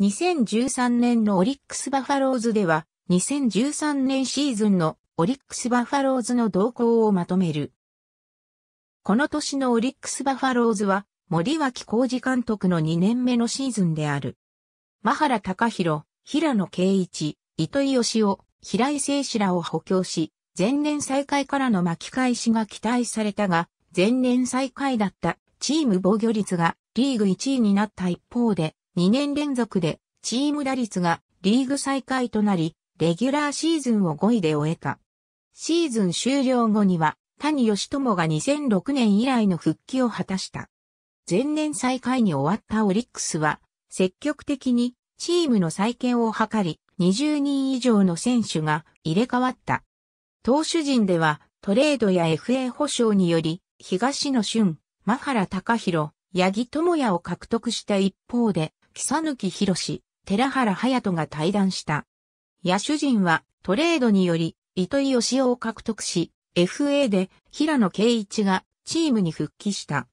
2013年のオリックスバファローズでは、2013年シーズンのオリックスバファローズの動向をまとめる。この年のオリックスバファローズは、森脇浩二監督の2年目のシーズンである。真原隆弘、平野圭一、糸井義雄、平井聖志らを補強し、前年再開からの巻き返しが期待されたが、前年最下位だったチーム防御率がリーグ1位になった一方で、2年連続でチーム打率がリーグ最下位となり、レギュラーシーズンを5位で終えた。シーズン終了後には、谷義友が2006年以来の復帰を果たした。前年最下位に終わったオリックスは、積極的にチームの再建を図り、20人以上の選手が入れ替わった。投手陣では、トレードや FA 保証により、東野俊、真原隆弘、八木智也を獲得した一方で、草抜博士、寺原隼人が対談した。野手陣はトレードにより糸井義雄を獲得し、FA で平野圭一がチームに復帰した。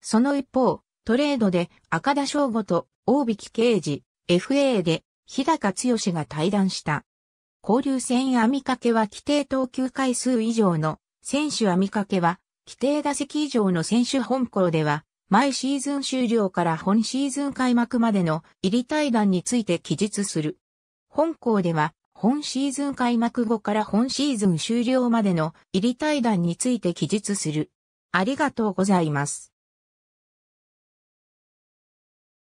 その一方、トレードで赤田翔吾と大引刑事、FA で日高剛が対談した。交流戦網掛けは規定投球回数以上の選手網掛けは規定打席以上の選手本校では毎シーズン終了から本シーズン開幕までの入り対談について記述する。本校では、本シーズン開幕後から本シーズン終了までの入り対談について記述する。ありがとうございます。